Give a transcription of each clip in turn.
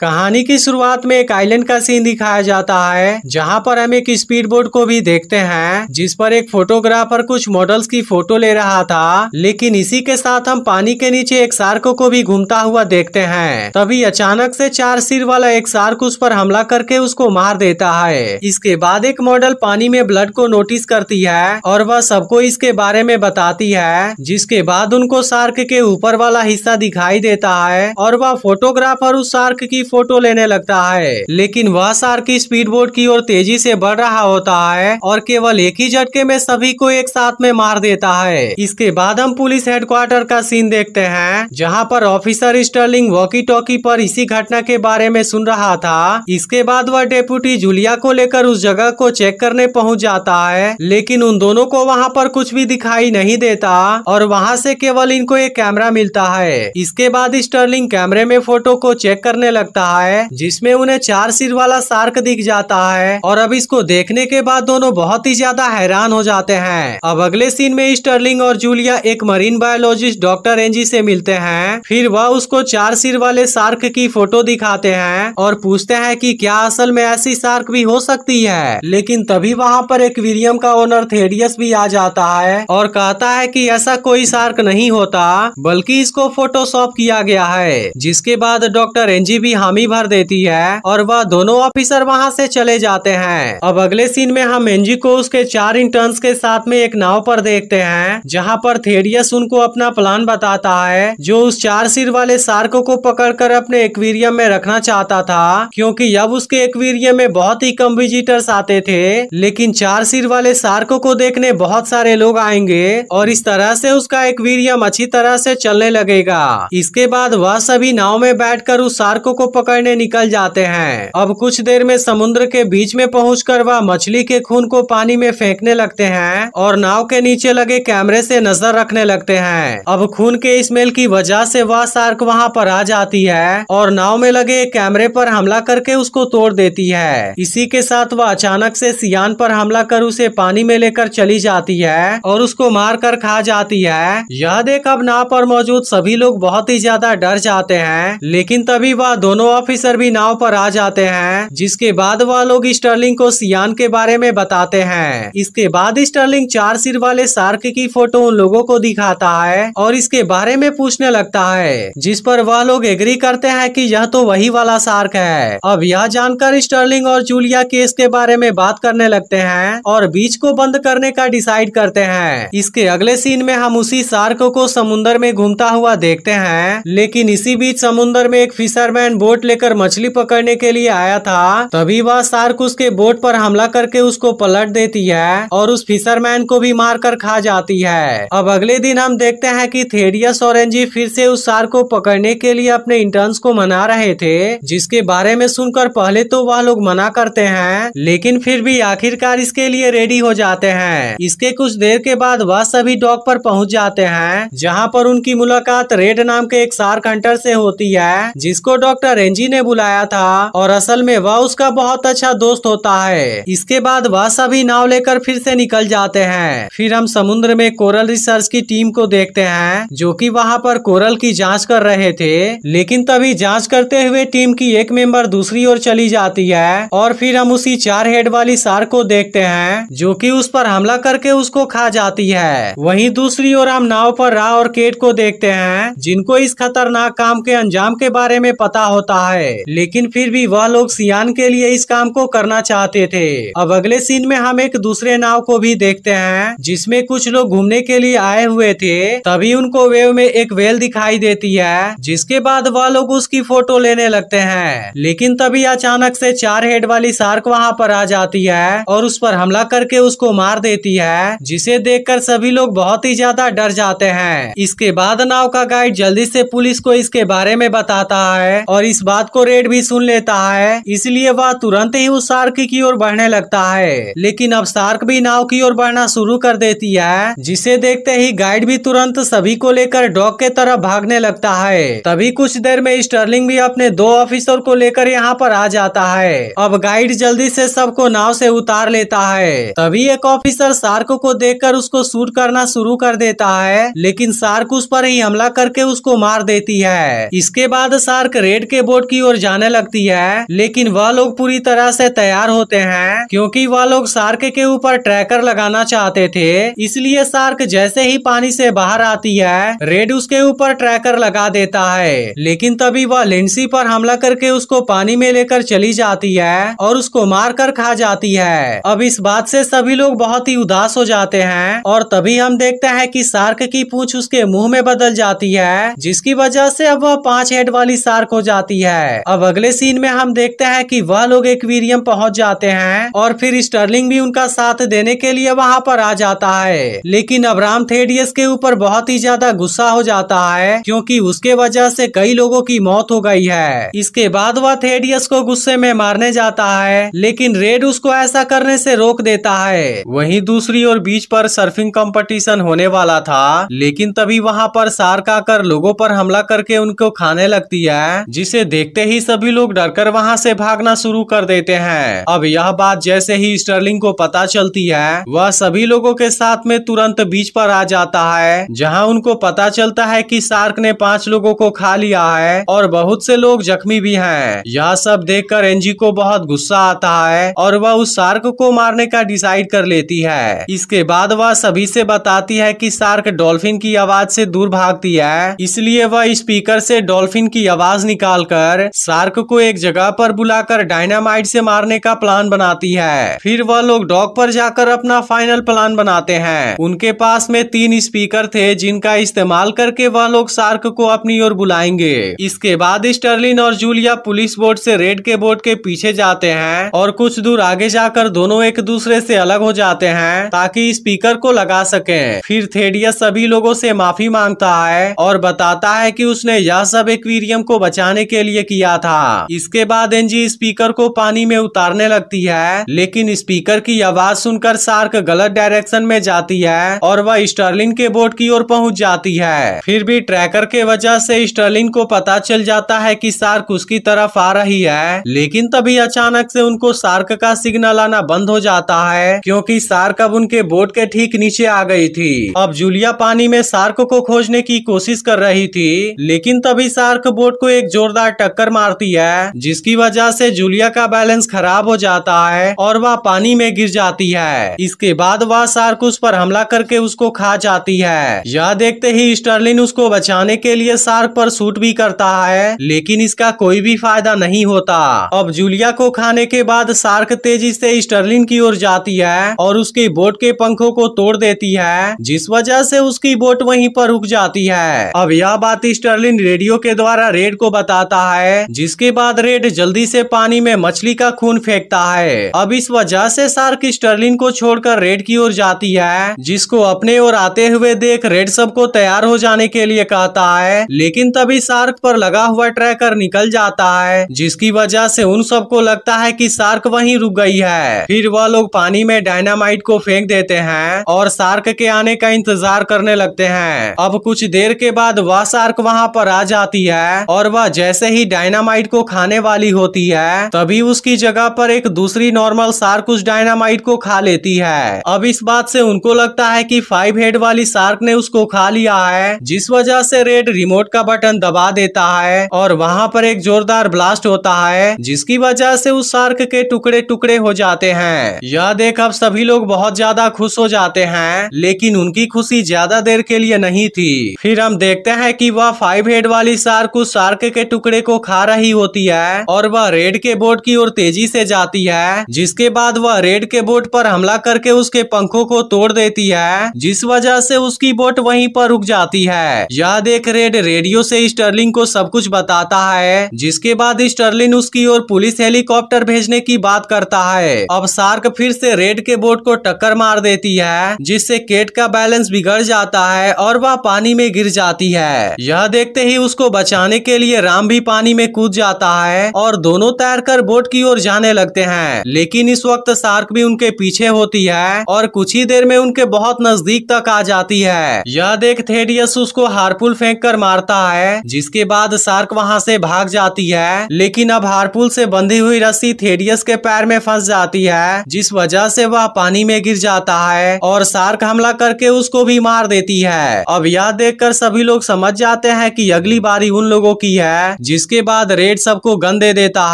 कहानी की शुरुआत में एक आइलैंड का सीन दिखाया जाता है जहां पर हम एक स्पीड बोट को भी देखते हैं जिस पर एक फोटोग्राफर कुछ मॉडल्स की फोटो ले रहा था लेकिन इसी के साथ हम पानी के नीचे एक शार्क को भी घूमता हुआ देखते हैं तभी अचानक से चार सिर वाला एक शार्क उस पर हमला करके उसको मार देता है इसके बाद एक मॉडल पानी में ब्लड को नोटिस करती है और वह सबको इसके बारे में बताती है जिसके बाद उनको शार्क के ऊपर वाला हिस्सा दिखाई देता है और वह फोटोग्राफर उस शार्क की फोटो लेने लगता है लेकिन वह शार्क स्पीड बोट की ओर तेजी से बढ़ रहा होता है और केवल एक ही झटके में सभी को एक साथ में मार देता है इसके बाद हम पुलिस हेडक्वार्टर का सीन देखते हैं जहाँ पर ऑफिसर स्टर्लिंग वॉकी टॉकी पर इसी घटना के बारे में सुन रहा था इसके बाद वह डेप्यूटी जूलिया को लेकर उस जगह को चेक करने पहुँच जाता है लेकिन उन दोनों को वहाँ पर कुछ भी दिखाई नहीं देता और वहाँ से केवल इनको एक कैमरा मिलता है इसके बाद स्टर्लिंग कैमरे में फोटो को चेक करने लगता लगता है जिसमें उन्हें चार सिर वाला सार्क दिख जाता है और अब इसको देखने के बाद दोनों बहुत ही ज्यादा हैरान हो जाते हैं अब अगले सीन में स्टर्लिंग और जूलिया एक मरीन बायोलॉजिस्ट डॉक्टर एनजी से मिलते हैं फिर वह उसको चार सिर वाले सार्क की फोटो दिखाते हैं और पूछते हैं की क्या असल में ऐसी सार्क भी हो सकती है लेकिन तभी वहाँ पर एक एक्वेरियम का ओनर थेडियस भी आ जाता है और कहता है की ऐसा कोई शार्क नहीं होता बल्कि इसको फोटोशॉप किया गया है जिसके बाद डॉक्टर एनजी भी हाँ हामी भर देती है और वह दोनों ऑफिसर वहाँ से चले जाते हैं अब अगले सीन में हम एनजी को उसके चार इंटर्न के साथ में एक नाव पर देखते हैं जहाँ पर थेडियस उनको अपना प्लान बताता है जो उस चार सिर वाले सार्को को पकड़कर अपने एक्वेरियम में रखना चाहता था क्योंकि अब उसके एक्वेरियम में बहुत ही कम विजिटर्स आते थे लेकिन चार सिर वाले सार्को को देखने बहुत सारे लोग आएंगे और इस तरह से उसका एक्वेरियम अच्छी तरह से चलने लगेगा इसके बाद वह सभी नाव में बैठ उस सार्को को पकड़ने निकल जाते हैं अब कुछ देर में समुद्र के बीच में पहुँच वह मछली के खून को पानी में फेंकने लगते है और नाव के नीचे लगे कैमरे से नजर रखने लगते है अब खून के स्मेल की वजह से वह सार्क वहाँ पर आ जाती है और नाव में लगे कैमरे पर हमला करके उसको तोड़ देती है इसी के साथ वह अचानक से सियान पर हमला कर उसे पानी में लेकर चली जाती है और उसको मार कर खा जाती है यह देख अब नाव पर मौजूद सभी लोग बहुत ही ज्यादा डर जाते हैं लेकिन तभी वह दोनों दोनों ऑफिसर भी नाव पर आ जाते हैं जिसके बाद वह लोग स्टर्लिंग को सियान के बारे में बताते हैं इसके बाद स्टर्लिंग चार सिर वाले सार्क की फोटो उन लोगों को दिखाता है और इसके बारे में पूछने लगता है जिस पर वह लोग एग्री करते हैं कि यह तो वही वाला सार्क है अब यह जानकर स्टर्लिंग और जूलिया केस के बारे में बात करने लगते है और बीच को बंद करने का डिसाइड करते हैं इसके अगले सीन में हम उसी सार्क को समुन्दर में घूमता हुआ देखते हैं लेकिन इसी बीच समुन्दर में एक फिशरमैन बोट लेकर मछली पकड़ने के लिए आया था तभी वह सार्क उसके बोट पर हमला करके उसको पलट देती है और उस फिशरमैन को भी मार कर खा जाती है अब अगले दिन हम देखते हैं कि थेडियस और एनजी फिर से उस शार्क को पकड़ने के लिए अपने इंटर्न्स को मना रहे थे जिसके बारे में सुनकर पहले तो वह लोग मना करते हैं लेकिन फिर भी आखिरकार इसके लिए रेडी हो जाते हैं इसके कुछ देर के बाद वह सभी डॉक पर पहुंच जाते हैं जहां पर उनकी मुलाकात रेड नाम के एक सार्क हंटर से होती है जिसको डॉक्टर रेंजी ने बुलाया था और असल में वह उसका बहुत अच्छा दोस्त होता है इसके बाद वह सभी नाव लेकर फिर से निकल जाते हैं फिर हम समुद्र में कोरल रिसर्च की टीम को देखते हैं जो कि वहां पर कोरल की जांच कर रहे थे लेकिन तभी जांच करते हुए टीम की एक मेंबर दूसरी ओर चली जाती है और फिर हम उसी चार हेड वाली सार को देखते हैं जो कि उस पर हमला करके उसको खा जाती है वहीं दूसरी ओर हम नाव पर रा और केट को देखते हैं जिनको इस खतरनाक काम के अंजाम के बारे में पता होता होता है लेकिन फिर भी वह लोग सियान के लिए इस काम को करना चाहते थे अब अगले सीन में हम एक दूसरे नाव को भी देखते हैं जिसमें कुछ लोग घूमने के लिए आए हुए थे तभी उनको वेव में एक वेल दिखाई देती है जिसके बाद वह लोग उसकी फोटो लेने लगते हैं लेकिन तभी अचानक से चार हेड वाली सार्क वहाँ पर आ जाती है और उस पर हमला करके उसको मार देती है जिसे देखकर सभी लोग बहुत ही ज्यादा डर जाते हैं इसके बाद नाव का गाइड जल्दी से पुलिस को इसके बारे में बताता है और इस इस बात को रेड भी सुन लेता है इसलिए वह तुरंत ही उस शार्क की ओर बढ़ने लगता है लेकिन अब शार्क भी नाव की ओर बढ़ना शुरू कर देती है जिसे देखते ही गाइड भी तुरंत सभी को लेकर डॉग के तरफ भागने लगता है तभी कुछ देर में स्टर्लिंग भी अपने दो ऑफिसर को लेकर यहाँ पर आ जाता है अब गाइड जल्दी से सबको नाव से उतार लेता है तभी एक ऑफिसर शार्क को देखकर उसको शूट करना शुरू कर देता है लेकिन शार्क उस पर ही हमला करके उसको मार देती है इसके बाद शार्क रेड के रोबोट की ओर जाने लगती है लेकिन वह लोग पूरी तरह से तैयार होते हैं क्योंकि वह लोग शार्क के ऊपर ट्रैकर लगाना चाहते थे इसलिए सार्क जैसे ही पानी से बाहर आती है रेड उसके ऊपर ट्रैकर लगा देता है लेकिन तभी वह लिंसी पर हमला करके उसको पानी में लेकर चली जाती है और उसको मार कर खा जाती है अब इस बात से सभी लोग बहुत ही उदास हो जाते हैं और तभी हम देखते हैं कि शार्क की पूछ उसके मुंह में बदल जाती है जिसकी वजह से अब वह पांच हेड वाली सार्क हो जाती रही है अब अगले सीन में हम देखते हैं कि वह लोग एक्वेरियम पहुंच जाते हैं और फिर स्टर्लिंग भी उनका साथ देने के लिए वहां पर आ जाता है लेकिन अब्राम थेडियस के ऊपर बहुत ही ज्यादा गुस्सा हो जाता है क्योंकि उसके वजह से कई लोगों की मौत हो गई है इसके बाद वह थेडियस को गुस्से में मारने जाता है लेकिन रेड उसको ऐसा करने से रोक देता है वहीं दूसरी ओर बीच पर सर्फिंग कंपटीशन होने वाला था लेकिन तभी वहाँ पर सार्क आकर लोगों पर हमला करके उनको खाने लगती है जिसे देखते ही सभी लोग डरकर वहां से भागना शुरू कर देते हैं अब यह बात जैसे ही स्टर्लिंग को पता चलती है वह सभी लोगों के साथ में तुरंत बीच पर आ जाता है जहां उनको पता चलता है कि सार्क ने पांच लोगों को खा लिया है और बहुत से लोग जख्मी भी है यह सब कर एनजी को बहुत गुस्सा आता है और वह उस शार्क को मारने का डिसाइड कर लेती है इसके बाद वह सभी से बताती है कि सार्क डॉल्फिन की आवाज से दूर भागती है इसलिए वह स्पीकर से डॉल्फिन की आवाज निकाल कर मिलकर सार्क को एक जगह पर बुलाकर डायनामाइट से मारने का प्लान बनाती है फिर वह लोग डॉक पर जाकर अपना फाइनल प्लान बनाते हैं उनके पास में तीन स्पीकर थे जिनका इस्तेमाल करके वह लोग सार्क को अपनी ओर बुलाएंगे इसके बाद स्टर्लिन और जूलिया पुलिस बोर्ड से रेड के बोर्ड के पीछे जाते हैं और कुछ दूर आगे जाकर दोनों एक दूसरे से अलग हो जाते हैं ताकि स्पीकर को लगा सके फिर थेडियस सभी लोगों से माफी मांगता है और बताता है कि उसने यह सब एक्वेरियम को बचाने के के लिए किया था इसके बाद एनजी स्पीकर को पानी में उतारने लगती है लेकिन स्पीकर की आवाज सुनकर सार्क गलत डायरेक्शन में जाती है और वह स्टर्लिन के बोट की ओर पहुंच जाती है फिर भी ट्रैकर के वजह से स्टर्लिन को पता चल जाता है कि सार्क उसकी तरफ आ रही है लेकिन तभी अचानक से उनको सार्क का सिग्नल आना बंद हो जाता है क्योंकि सार्क अब उनके बोट के ठीक नीचे आ गई थी अब जूलिया पानी में सार्क को खोजने की कोशिश कर रही थी लेकिन तभी सार्क बोट को एक जोरदार बार टक्कर मारती है जिसकी वजह से जूलिया का बैलेंस खराब हो जाता है और वह पानी में गिर जाती है इसके बाद वह सार्क उस पर हमला करके उसको खा जाती है यह देखते ही स्टर्लिन उसको बचाने के लिए सार्क पर सूट भी करता है लेकिन इसका कोई भी फायदा नहीं होता अब जूलिया को खाने के बाद सार्क तेजी से स्टर्लिन की ओर जाती है और उसके बोट के पंखों को तोड़ देती है जिस वजह से उसकी बोट वहीं पर रुक जाती है अब यह बात स्टर्लिन रेडियो के द्वारा रेड को बताता करता है जिसके बाद रेड जल्दी से पानी में मछली का खून फेंकता है अब इस वजह से सार्क स्टर्लिन को छोड़कर रेड की ओर जाती है जिसको अपने ओर आते हुए देख रेड सबको तैयार हो जाने के लिए कहता है लेकिन तभी सार्क पर लगा हुआ ट्रैकर निकल जाता है जिसकी वजह से उन सबको लगता है की सार्क वही रुक गई है फिर वह लोग पानी में डायनामाइट को फेंक देते हैं और सार्क के आने का इंतजार करने लगते हैं अब कुछ देर के बाद वह सार्क वहाँ पर आ जाती है और वह जैसे ही डायनामाइट को खाने वाली होती है तभी उसकी जगह पर एक दूसरी नॉर्मल सार्क उस डायनामाइट को खा लेती है अब इस बात से उनको लगता है कि फाइव हेड वाली सार्क ने उसको खा लिया है जिस वजह से रेड रिमोट का बटन दबा देता है और वहाँ पर एक जोरदार ब्लास्ट होता है जिसकी वजह से उस शार्क के टुकड़े टुकड़े हो जाते हैं यह देख अब सभी लोग बहुत ज्यादा खुश हो जाते हैं लेकिन उनकी खुशी ज्यादा देर के लिए नहीं थी फिर हम देखते हैं कि वह फाइव हेड वाली सार्क उस शार्क के टुकड़े डब्बे को खा रही होती है और वह रेड के बोर्ड की ओर तेजी से जाती है जिसके बाद वह रेड के बोर्ड पर हमला करके उसके पंखों को तोड़ देती है जिस वजह से उसकी बोट वहीं पर रुक जाती है यह देख रेड रेडियो से स्टर्लिंग को सब कुछ बताता है जिसके बाद स्टर्लिन उसकी ओर पुलिस हेलीकॉप्टर भेजने की बात करता है अब सार्क फिर से रेड के बोट को टक्कर मार देती है जिससे केट का बैलेंस बिगड़ जाता है और वह पानी में गिर जाती है यह देखते ही उसको बचाने के लिए राम भी पानी में कूद जाता है और दोनों तैरकर बोट की ओर जाने लगते हैं लेकिन इस वक्त सार्क भी उनके पीछे होती है और कुछ ही देर में उनके बहुत नजदीक तक आ जाती है यह देख थेडियस उसको हारपुल फेंक कर मारता है जिसके बाद सार्क वहाँ से भाग जाती है लेकिन अब हारपुल से बंधी हुई रस्सी थेडियस के पैर में फंस जाती है जिस वजह से वह पानी में गिर जाता है और सार्क हमला करके उसको भी मार देती है अब यह देखकर सभी लोग समझ जाते हैं कि अगली बारी उन लोगों की है जिस जिसके बाद रेड सबको गन दे देता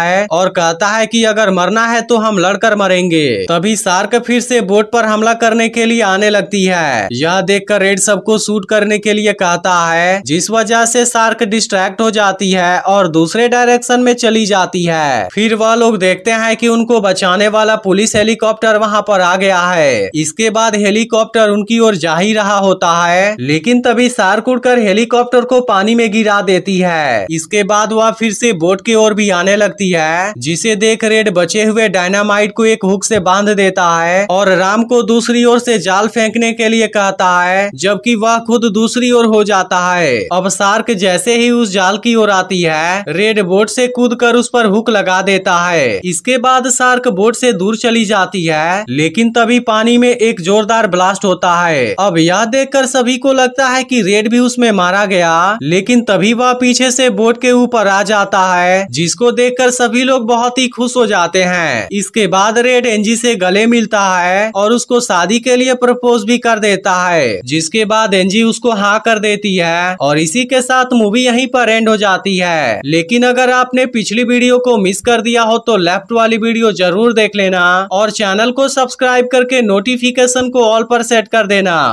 है और कहता है कि अगर मरना है तो हम लड़कर मरेंगे तभी सार्क फिर से बोट पर हमला करने के लिए आने लगती है यह देखकर रेड सबको शूट करने के लिए कहता है जिस वजह से सार्क डिस्ट्रैक्ट हो जाती है और दूसरे डायरेक्शन में चली जाती है फिर वह लोग देखते हैं कि उनको बचाने वाला पुलिस हेलीकॉप्टर वहाँ पर आ गया है इसके बाद हेलीकॉप्टर उनकी ओर जा ही रहा होता है लेकिन तभी सार्क उड़कर हेलीकॉप्टर को पानी में गिरा देती है इसके बाद बाद वह फिर से बोट की ओर भी आने लगती है जिसे देख रेड बचे हुए डायनामाइट को एक हुक से बांध देता है और राम को दूसरी ओर से जाल फेंकने के लिए कहता है जबकि वह खुद दूसरी ओर हो जाता है अब सार्क जैसे ही उस जाल की ओर आती है रेड बोट से कूद कर उस पर हुक लगा देता है इसके बाद सार्क बोट से दूर चली जाती है लेकिन तभी पानी में एक जोरदार ब्लास्ट होता है अब यह देखकर सभी को लगता है कि रेड भी उसमें मारा गया लेकिन तभी वह पीछे से बोट के ऊपर ऊपर आ जाता है जिसको देखकर सभी लोग बहुत ही खुश हो जाते हैं इसके बाद रेड एनजी से गले मिलता है और उसको शादी के लिए प्रपोज भी कर देता है जिसके बाद एनजी उसको हाँ कर देती है और इसी के साथ मूवी यहीं पर एंड हो जाती है लेकिन अगर आपने पिछली वीडियो को मिस कर दिया हो तो लेफ्ट वाली वीडियो जरूर देख लेना और चैनल को सब्सक्राइब करके नोटिफिकेशन को ऑल पर सेट कर देना